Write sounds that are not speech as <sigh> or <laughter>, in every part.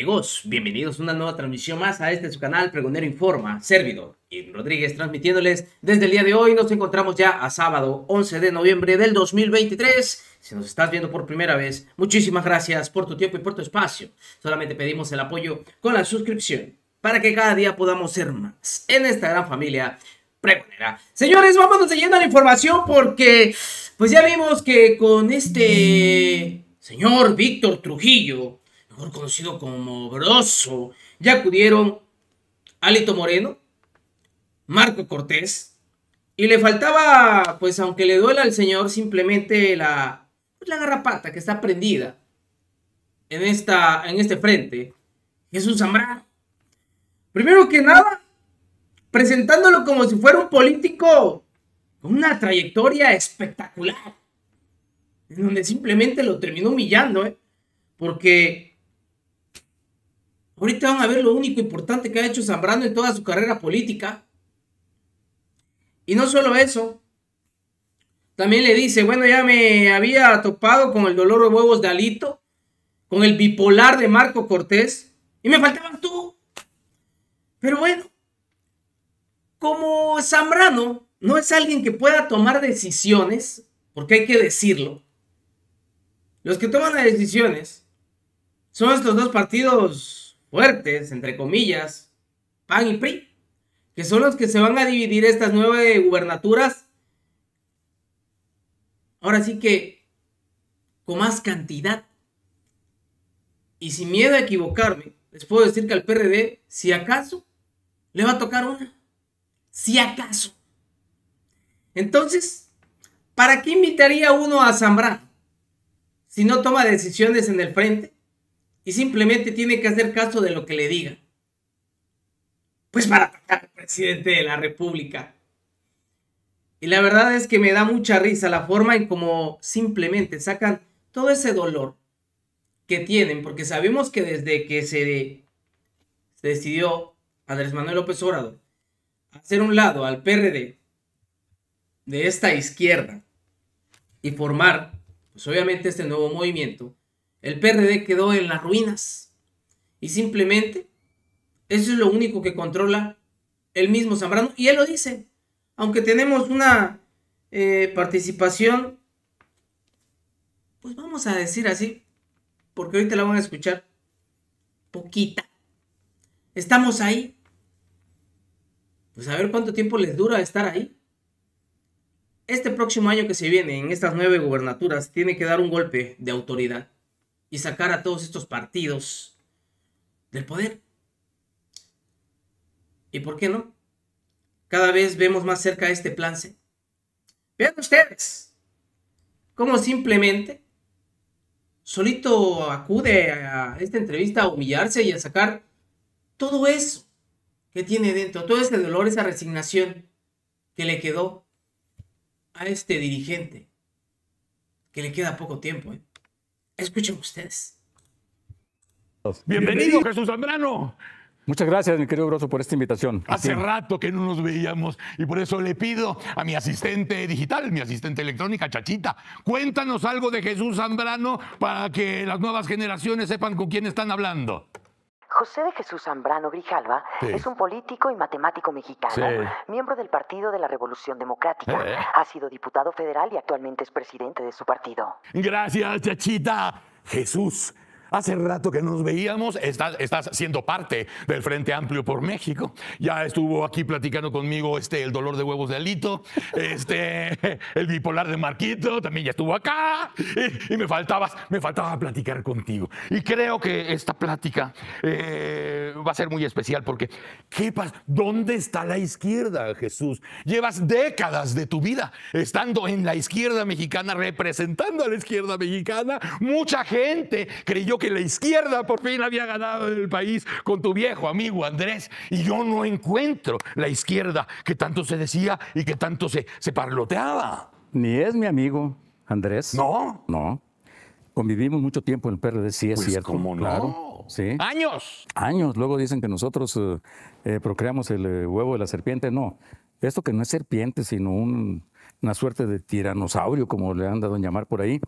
amigos, bienvenidos a una nueva transmisión más a este su canal Pregonero Informa, servidor y Rodríguez transmitiéndoles desde el día de hoy. Nos encontramos ya a sábado 11 de noviembre del 2023. Si nos estás viendo por primera vez, muchísimas gracias por tu tiempo y por tu espacio. Solamente pedimos el apoyo con la suscripción para que cada día podamos ser más en esta gran familia pregonera. Señores, vamos leyendo la información porque pues ya vimos que con este señor Víctor Trujillo conocido como Broso, ya acudieron Alito Moreno, Marco Cortés, y le faltaba, pues aunque le duela al señor, simplemente la, pues, la garrapata que está prendida en, esta, en este frente, Jesús Zambrano. Primero que nada, presentándolo como si fuera un político con una trayectoria espectacular, donde simplemente lo terminó humillando, ¿eh? porque Ahorita van a ver lo único importante que ha hecho Zambrano en toda su carrera política. Y no solo eso, también le dice, bueno, ya me había topado con el dolor de huevos de Alito, con el bipolar de Marco Cortés, y me faltaban tú. Pero bueno, como Zambrano no es alguien que pueda tomar decisiones, porque hay que decirlo, los que toman las decisiones son estos dos partidos fuertes, entre comillas, PAN y PRI, que son los que se van a dividir estas nueve gubernaturas. Ahora sí que con más cantidad. Y sin miedo a equivocarme, les puedo decir que al PRD, si acaso, le va a tocar una. Si acaso. Entonces, ¿para qué invitaría uno a Zambrano si no toma decisiones en el frente? y simplemente tiene que hacer caso de lo que le diga. Pues para atacar al presidente de la República. Y la verdad es que me da mucha risa la forma en cómo simplemente sacan todo ese dolor que tienen, porque sabemos que desde que se, se decidió Andrés Manuel López Obrador hacer un lado al PRD de esta izquierda y formar, pues obviamente este nuevo movimiento, el PRD quedó en las ruinas. Y simplemente eso es lo único que controla el mismo Zambrano. Y él lo dice. Aunque tenemos una eh, participación, pues vamos a decir así, porque ahorita la van a escuchar, poquita. Estamos ahí. Pues a ver cuánto tiempo les dura estar ahí. Este próximo año que se viene, en estas nueve gubernaturas, tiene que dar un golpe de autoridad y sacar a todos estos partidos del poder. ¿Y por qué no? Cada vez vemos más cerca este plan C. Vean ustedes cómo simplemente solito acude a esta entrevista a humillarse y a sacar todo eso que tiene dentro, todo ese dolor, esa resignación que le quedó a este dirigente, que le queda poco tiempo. ¿eh? Escuchen ustedes. Bienvenido, Jesús Zambrano. Muchas gracias, mi querido Grosso, por esta invitación. Hace rato que no nos veíamos y por eso le pido a mi asistente digital, mi asistente electrónica, Chachita, cuéntanos algo de Jesús Zambrano para que las nuevas generaciones sepan con quién están hablando. José de Jesús Zambrano Grijalva es un político y matemático mexicano, miembro del Partido de la Revolución Democrática. Eh, eh. Ha sido diputado federal y actualmente es presidente de su partido. Gracias, Chachita. Jesús Hace rato que nos veíamos, estás, estás, siendo parte del Frente Amplio por México. Ya estuvo aquí platicando conmigo este, el dolor de huevos de Alito, este, <laughs> el bipolar de Marquito, también ya estuvo acá. Y, me, faltabas, me faltaba platicar contigo. Y creo que esta plática eh, va a ser muy especial porque, ¿qué pasa? ¿Dónde está la izquierda, Jesús? Llevas décadas de tu vida estando en la izquierda mexicana, representando a la izquierda mexicana. Mucha gente creyó que la izquierda por fin había ganado el país con tu viejo amigo Andrés. Y yo no encuentro la izquierda que tanto se decía y que tanto se, se parloteaba. Ni es mi amigo Andrés. No. No. Convivimos mucho tiempo en el PRD, sí es pues cierto. ¿Cómo no? Claro, sí. Años. Años. Luego dicen que nosotros eh, eh, procreamos el eh, huevo de la serpiente. No. Esto que no es serpiente, sino una suerte de tiranosaurio, como le han dado en llamar por ahí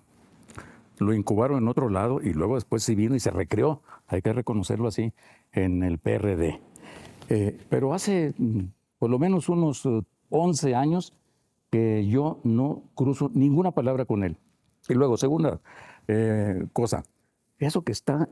lo incubaron en otro lado y luego después sí vino y se recreó, hay que reconocerlo así, en el PRD. Eh, pero hace mm, por lo menos unos 11 eh, años que yo no cruzo ninguna palabra con él. Y luego, segunda eh, cosa, eso que está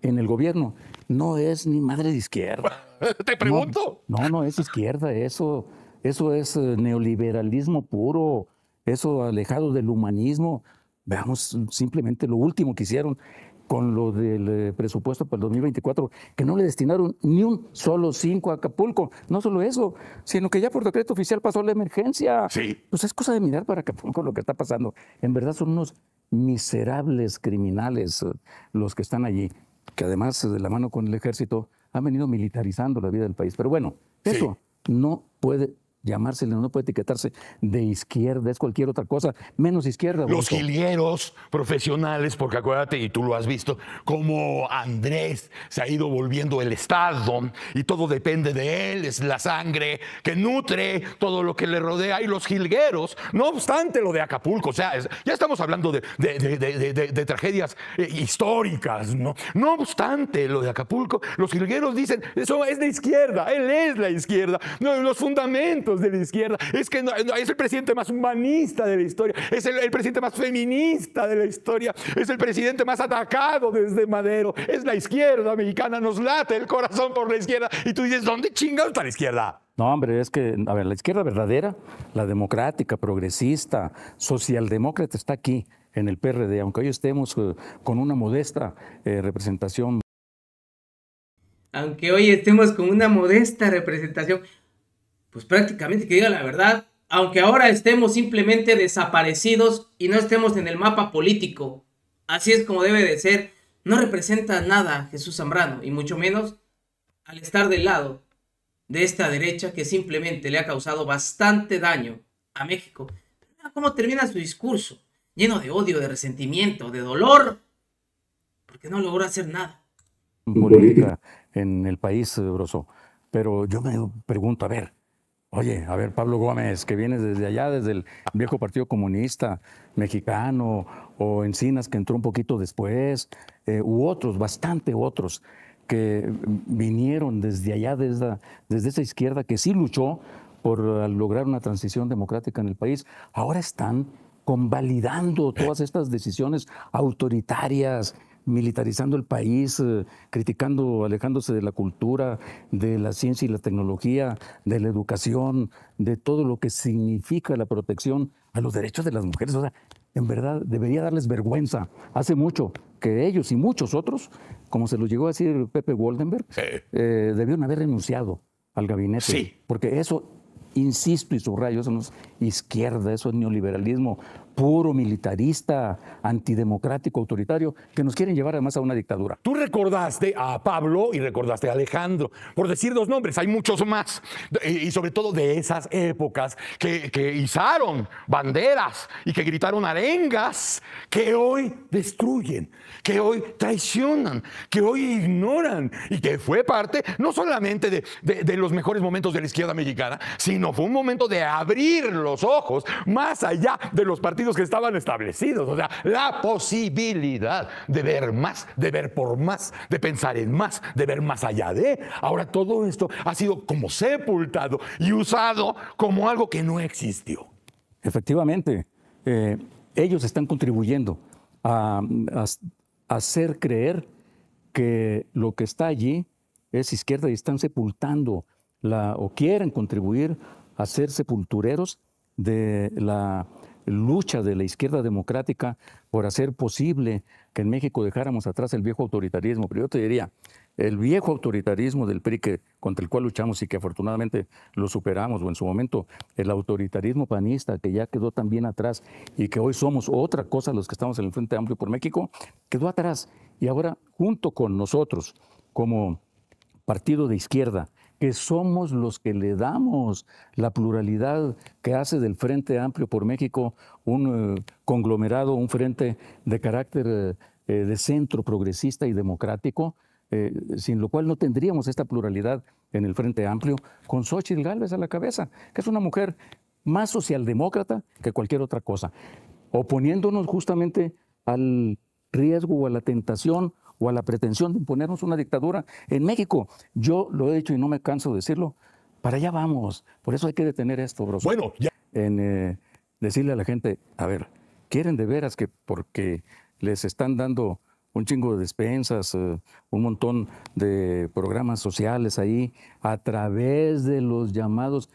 en el gobierno no es ni madre de izquierda. <laughs> Te pregunto. No, no, es izquierda, eso, eso es neoliberalismo puro, eso alejado del humanismo. Veamos simplemente lo último que hicieron con lo del eh, presupuesto para el 2024, que no le destinaron ni un solo cinco a Acapulco. No solo eso, sino que ya por decreto oficial pasó la emergencia. Sí. Pues es cosa de mirar para Acapulco lo que está pasando. En verdad son unos miserables criminales eh, los que están allí, que además eh, de la mano con el ejército han venido militarizando la vida del país. Pero bueno, eso no puede llamárselo, no puede etiquetarse de izquierda, es cualquier otra cosa, menos izquierda. Los bonito. profesionales, porque acuérdate, y tú lo has visto, como Andrés se ha ido volviendo el Estado y todo depende de él, es la sangre que nutre todo lo que le rodea y los jilgueros, no obstante lo de Acapulco, o sea, ya estamos hablando de, tragedias eh, históricas, ¿no? No obstante lo de Acapulco, los jilgueros dicen, eso es de izquierda, él es la izquierda, no, los fundamentos de la izquierda. Es que es el presidente más humanista de la historia. Es el, presidente más feminista de la historia. Es el presidente más atacado desde Madero. Es la izquierda mexicana. Nos late el corazón por la izquierda. Y tú dices, ¿dónde chingados está la izquierda? No, hombre, es que, a ver, la izquierda verdadera, la democrática, progresista, socialdemócrata, está aquí, en el PRD, aunque hoy estemos eh, con una modesta eh, representación aunque hoy estemos con una modesta representación, pues prácticamente que diga la verdad, aunque ahora estemos simplemente desaparecidos y no estemos en el mapa político. Así es como debe de ser. No representa nada Jesús Zambrano, y mucho menos al estar del lado de esta derecha que simplemente le ha causado bastante daño a México. Ah, ¿Cómo termina su discurso? Lleno de odio, de resentimiento, de dolor, porque no logró hacer nada. en el país, eh, Broso. Pero yo me pregunto, a ver, Oye, a ver, Pablo Gómez, que viene desde allá, desde el viejo Partido Comunista Mexicano, o Encinas, que entró un poquito después, eh, u otros, bastante otros, que vinieron desde allá, desde, desde esa izquierda que sí luchó por eh, lograr una transición democrática en el país, ahora están convalidando todas estas decisiones autoritarias, militarizando el país, eh, criticando, alejándose de la cultura, de la ciencia y la tecnología, de la educación, de todo lo que significa la protección a los derechos de las mujeres. O sea, en verdad debería darles vergüenza. Hace mucho que ellos y muchos otros, como se lo llegó a decir Pepe woldenberg eh, debieron haber renunciado al gabinete. Porque eso, insisto y subrayo, eso no es izquierda, eso es neoliberalismo puro militarista, antidemocrático, autoritario, que nos quieren llevar además a una dictadura. Tú recordaste a Pablo y recordaste a Alejandro, por decir dos nombres, hay muchos más, y sobre todo de esas épocas que, izaron banderas y que gritaron arengas, que hoy destruyen, que hoy traicionan, que hoy ignoran, y que fue parte no solamente de, de los mejores momentos de la izquierda mexicana, sino fue un momento de abrir los ojos más allá de los partidos que estaban establecidos. O sea, la posibilidad de ver más, de ver por más, de pensar en más, de ver más allá de. Ahora todo esto ha sido como sepultado y usado como algo que no existió. Efectivamente, eh, ellos están contribuyendo a, hacer creer que lo que está allí es izquierda y están sepultando la, o quieren contribuir a ser sepultureros de la lucha de la izquierda democrática por hacer posible que en México dejáramos atrás el viejo autoritarismo. Pero yo te diría, el viejo autoritarismo del PRI que, contra el cual luchamos y que afortunadamente lo superamos, o en su momento el autoritarismo panista que ya quedó también atrás y que hoy somos otra cosa los que estamos en el Frente Amplio por México, quedó atrás. Y ahora, junto con nosotros, como partido de izquierda, que somos los que le damos la pluralidad que hace del Frente Amplio por México un eh, conglomerado, un frente de carácter eh, de centro progresista y democrático, eh, sin lo cual no tendríamos esta pluralidad en el Frente Amplio, con Xochitl Gálvez a la cabeza, que es una mujer más socialdemócrata que cualquier otra cosa, oponiéndonos justamente al riesgo o a la tentación o a la pretensión de imponernos una dictadura en México. Yo lo he dicho y no me canso de decirlo. Para allá vamos. Por eso hay que detener esto, bro. Bueno, ya. En eh, decirle a la gente, a ver, ¿quieren de veras que porque les están dando un chingo de despensas, eh, un montón de programas sociales ahí, a través de los llamados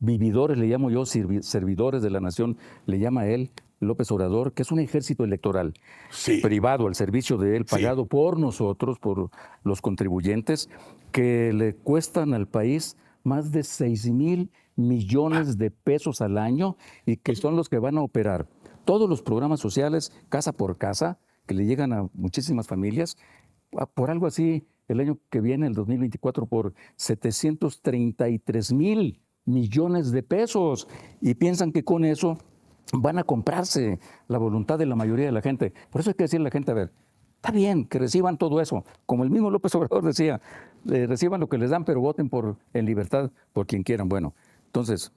vividores, le llamo yo, servidores de la nación, le llama él, López Obrador, que es un ejército electoral privado al servicio de él, pagado por nosotros, por los contribuyentes, que le cuestan al país más de 6 mil millones de pesos al año y que son los que van a operar todos los programas sociales, casa por casa, que le llegan a muchísimas familias, ah, por algo así, el año que viene, el 2024, por 733 mil millones de pesos. Y piensan que con eso van a comprarse la voluntad de la mayoría de la gente. Por eso hay que decirle a la gente, a ver, está bien que reciban todo eso. Como el mismo López Obrador decía, reciban lo que les dan, pero voten por, en libertad por quien quieran. Bueno, entonces,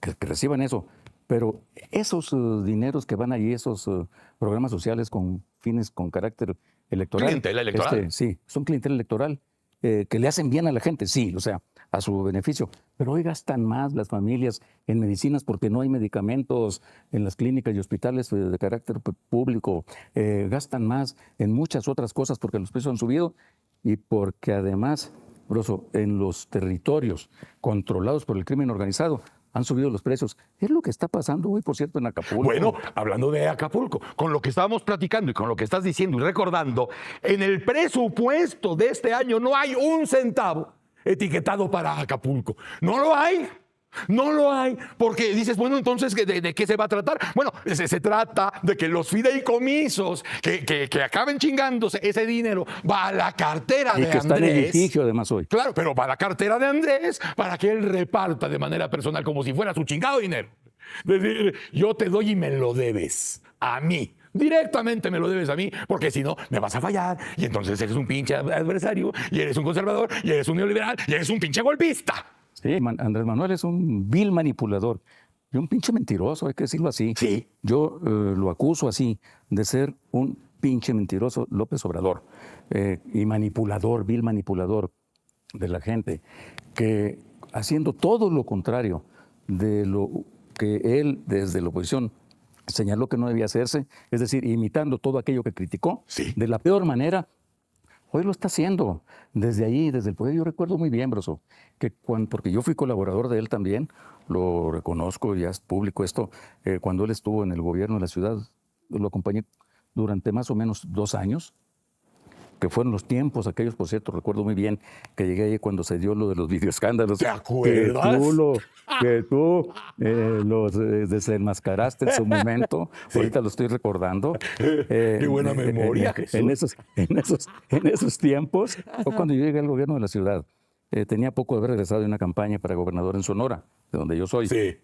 que, reciban eso. Pero esos eh, dineros que van allí, esos eh, programas sociales con fines, con carácter electoral. Clientela electoral. Este, sí, son clientela electoral, eh, que le hacen bien a la gente, sí, o sea, a su beneficio. Pero hoy gastan más las familias en medicinas porque no hay medicamentos en las clínicas y hospitales eh, de carácter público. Eh, gastan más en muchas otras cosas porque los precios han subido y porque además, Broso, en los territorios controlados por el crimen organizado, han subido los precios. Es lo que está pasando hoy, por cierto, en Acapulco. Bueno, hablando de Acapulco, con lo que estábamos platicando y con lo que estás diciendo y recordando, en el presupuesto de este año no hay un centavo etiquetado para Acapulco. No lo hay. No lo hay, porque dices, bueno, entonces, ¿de, de qué se va a tratar? Bueno, se, se trata de que los fideicomisos que, acaben chingándose ese dinero va a la cartera y de que Está en litigio, además, hoy. Claro, pero va a la cartera de Andrés para que él reparta de manera personal como si fuera su chingado dinero. Es decir, yo te doy y me lo debes a mí. Directamente me lo debes a mí, porque si no, me vas a fallar. Y entonces eres un pinche adversario, y eres un conservador, y eres un neoliberal, y eres un pinche golpista. Sí, Andrés Manuel es un vil manipulador y un pinche mentiroso, hay que decirlo así. Sí. Yo eh, lo acuso así de ser un pinche mentiroso López Obrador eh, y manipulador, vil manipulador de la gente, que haciendo todo lo contrario de lo que él desde la oposición señaló que no debía hacerse, es decir, imitando todo aquello que criticó, de la peor manera, hoy lo está haciendo. Desde ahí, desde el poder, yo recuerdo muy bien, Broso, que cuando, porque yo fui colaborador de él también, lo reconozco, ya es público esto, eh, cuando él estuvo en el gobierno de la ciudad, lo acompañé durante más o menos dos años, que fueron los tiempos aquellos, por cierto, recuerdo muy bien que llegué ahí cuando se dio lo de los videoescándalos. ¿Te acuerdas? Que tú, eh, los eh, desenmascaraste en su momento, <laughs> ahorita lo estoy recordando. <laughs> Qué eh, buena memoria, en, esos, en, esos, tiempos, fue cuando yo llegué al gobierno de la ciudad. tenía poco de haber regresado de una campaña para gobernador en Sonora, de donde yo soy. Sí.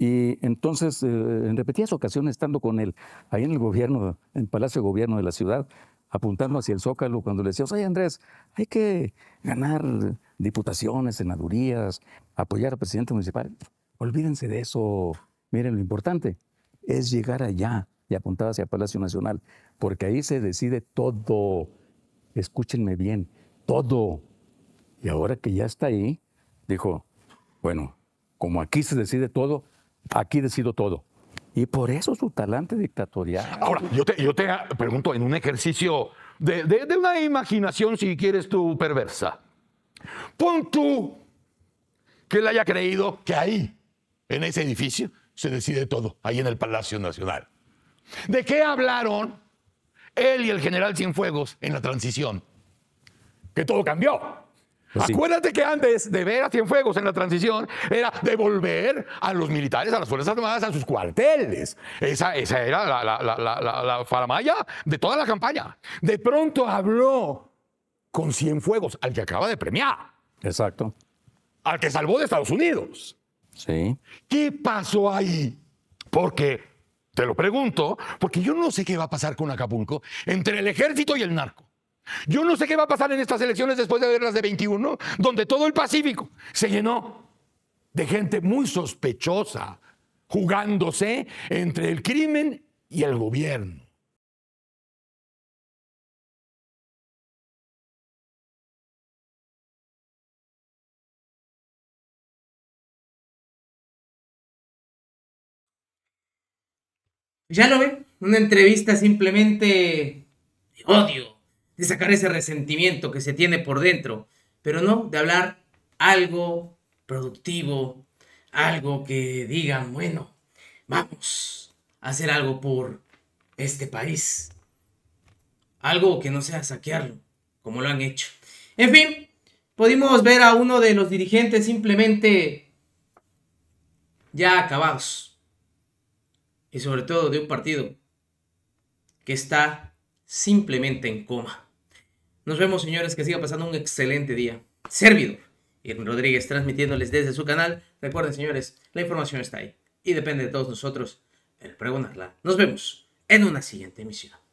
Y entonces, en repetidas ocasiones, estando con él ahí en el gobierno, en el Palacio de Gobierno de la ciudad, apuntando hacia el zócalo cuando le decía: oye Andrés, hay que ganar diputaciones, senadurías, apoyar al presidente municipal. Olvídense de eso. Miren, lo importante es llegar allá y apuntar hacia Palacio Nacional, porque ahí se decide todo. Escúchenme bien, todo. Y ahora que ya está ahí, dijo, bueno, como aquí se decide todo, aquí decido todo. Y por eso su talante dictatorial. Ahora, yo te, yo te pregunto en un ejercicio de, de una imaginación, si quieres tú, perversa. Pon tú que él haya creído que ahí, en ese edificio, se decide todo, ahí en el Palacio Nacional. ¿De qué hablaron él y el general Cienfuegos en la transición? Que todo cambió. Pues Acuérdate que antes de ver a Cienfuegos en la transición era devolver a los militares, a las Fuerzas Armadas, a sus cuarteles. Esa, esa era la, la, de toda la campaña. De pronto habló con Cienfuegos, al que acaba de premiar. Exacto. Al que salvó de Estados Unidos. Sí. ¿Qué pasó ahí? Porque, te lo pregunto, porque yo no sé qué va a pasar con Acapulco entre el ejército y el narco. Yo no sé qué va a pasar en estas elecciones después de las de 21, donde todo el Pacífico se llenó de gente muy sospechosa, jugándose entre el crimen y el gobierno. Ya lo ven, una entrevista simplemente de odio, de sacar ese resentimiento que se tiene por dentro, pero no de hablar algo productivo, algo que digan, bueno, vamos a hacer algo por este país, algo que no sea saquearlo, como lo han hecho. En fin, pudimos ver a uno de los dirigentes simplemente ya acabados, y sobre todo de un partido que está simplemente en coma. Nos vemos, señores, que siga pasando un excelente día. Servidor. Edmund Rodríguez transmitiéndoles desde su canal. Recuerden, señores, la información está ahí y depende de todos nosotros el pregonarla. Nos vemos en una siguiente emisión.